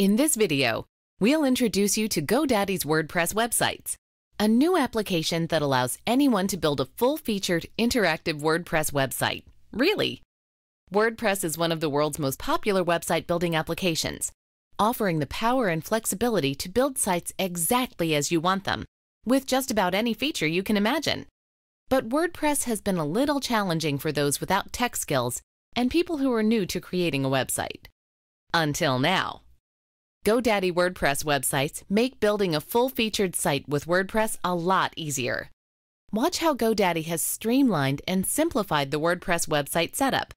In this video, we'll introduce you to GoDaddy's WordPress websites, a new application that allows anyone to build a full-featured interactive WordPress website. Really! WordPress is one of the world's most popular website building applications, offering the power and flexibility to build sites exactly as you want them, with just about any feature you can imagine. But WordPress has been a little challenging for those without tech skills and people who are new to creating a website. Until now. GoDaddy WordPress websites make building a full featured site with WordPress a lot easier. Watch how GoDaddy has streamlined and simplified the WordPress website setup.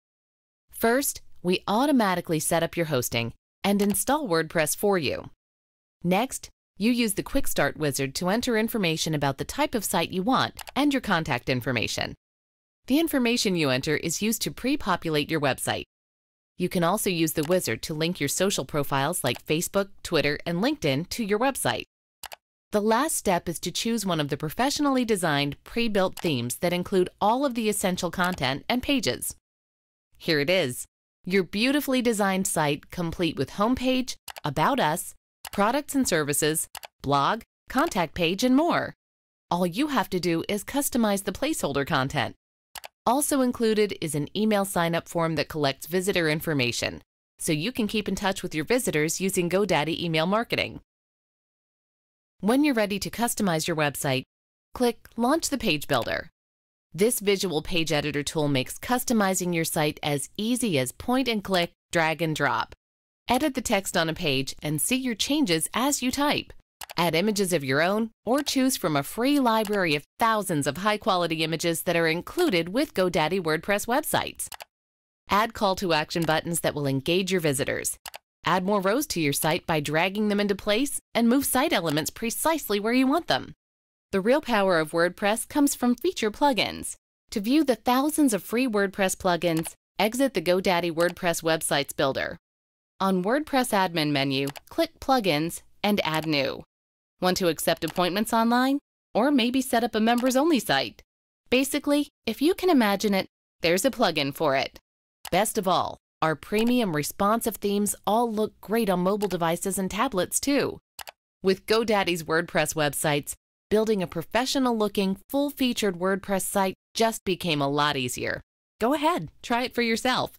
First, we automatically set up your hosting and install WordPress for you. Next, you use the Quick Start wizard to enter information about the type of site you want and your contact information. The information you enter is used to pre populate your website. You can also use the wizard to link your social profiles like Facebook, Twitter, and LinkedIn to your website. The last step is to choose one of the professionally designed, pre-built themes that include all of the essential content and pages. Here it is, your beautifully designed site complete with homepage, about us, products and services, blog, contact page, and more. All you have to do is customize the placeholder content. Also included is an email sign-up form that collects visitor information, so you can keep in touch with your visitors using GoDaddy email marketing. When you're ready to customize your website, click Launch the Page Builder. This visual page editor tool makes customizing your site as easy as point and click, drag and drop. Edit the text on a page and see your changes as you type. Add images of your own or choose from a free library of thousands of high-quality images that are included with GoDaddy WordPress websites. Add call to action buttons that will engage your visitors. Add more rows to your site by dragging them into place and move site elements precisely where you want them. The real power of WordPress comes from feature plugins. To view the thousands of free WordPress plugins, exit the GoDaddy WordPress Websites Builder. On WordPress Admin menu, click Plugins and Add New. Want to accept appointments online? Or maybe set up a members only site? Basically, if you can imagine it, there's a plugin for it. Best of all, our premium responsive themes all look great on mobile devices and tablets too. With GoDaddy's WordPress websites, building a professional looking, full featured WordPress site just became a lot easier. Go ahead, try it for yourself.